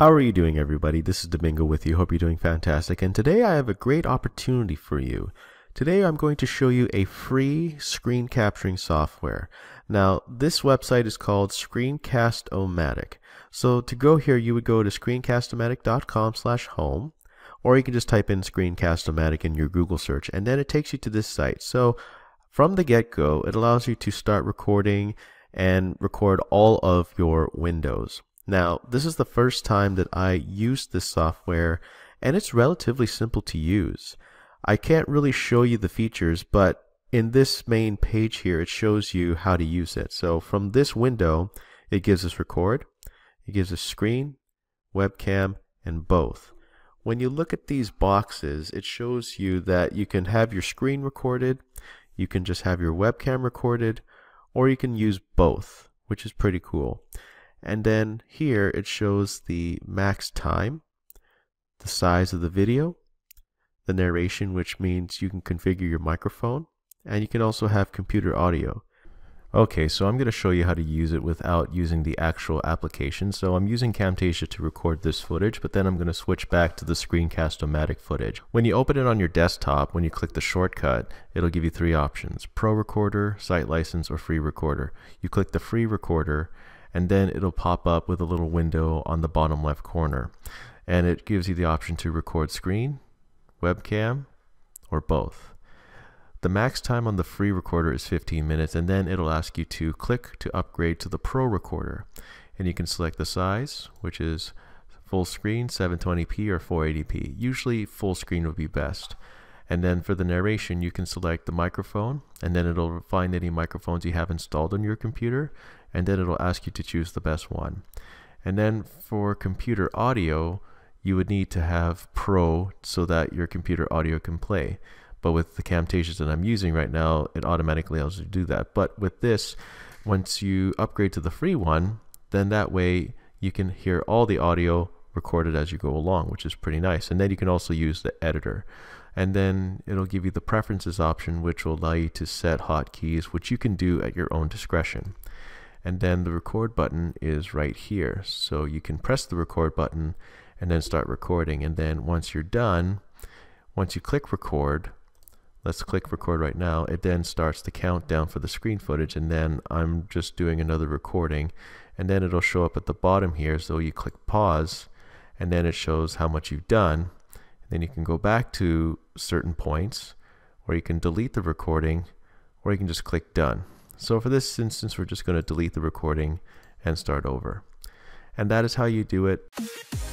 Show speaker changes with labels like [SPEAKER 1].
[SPEAKER 1] How are you doing, everybody? This is Domingo with you. Hope you're doing fantastic. And today I have a great opportunity for you. Today I'm going to show you a free screen capturing software. Now, this website is called Screencast-O-Matic. So to go here, you would go to screencast-o-matic.com slash home, or you can just type in Screencast-O-Matic in your Google search, and then it takes you to this site. So from the get-go, it allows you to start recording and record all of your windows. Now, this is the first time that I used this software, and it's relatively simple to use. I can't really show you the features, but in this main page here, it shows you how to use it. So from this window, it gives us record, it gives us screen, webcam, and both. When you look at these boxes, it shows you that you can have your screen recorded, you can just have your webcam recorded, or you can use both, which is pretty cool. And then here it shows the max time, the size of the video, the narration, which means you can configure your microphone, and you can also have computer audio. Okay, so I'm going to show you how to use it without using the actual application. So I'm using Camtasia to record this footage, but then I'm going to switch back to the Screencast-O-Matic footage. When you open it on your desktop, when you click the shortcut, it'll give you three options, Pro Recorder, Site License, or Free Recorder. You click the Free Recorder, and then it'll pop up with a little window on the bottom left corner. And it gives you the option to record screen, webcam, or both. The max time on the free recorder is 15 minutes and then it'll ask you to click to upgrade to the pro recorder. And you can select the size, which is full screen, 720p or 480p. Usually full screen would be best. And then for the narration, you can select the microphone, and then it'll find any microphones you have installed on your computer, and then it'll ask you to choose the best one. And then for computer audio, you would need to have Pro so that your computer audio can play. But with the Camtasia that I'm using right now, it automatically allows you to do that. But with this, once you upgrade to the free one, then that way you can hear all the audio recorded as you go along, which is pretty nice. And then you can also use the editor and then it'll give you the preferences option which will allow you to set hotkeys which you can do at your own discretion and then the record button is right here so you can press the record button and then start recording and then once you're done once you click record let's click record right now it then starts the countdown for the screen footage and then I'm just doing another recording and then it'll show up at the bottom here so you click pause and then it shows how much you've done then you can go back to certain points, or you can delete the recording, or you can just click Done. So for this instance, we're just going to delete the recording and start over. And that is how you do it.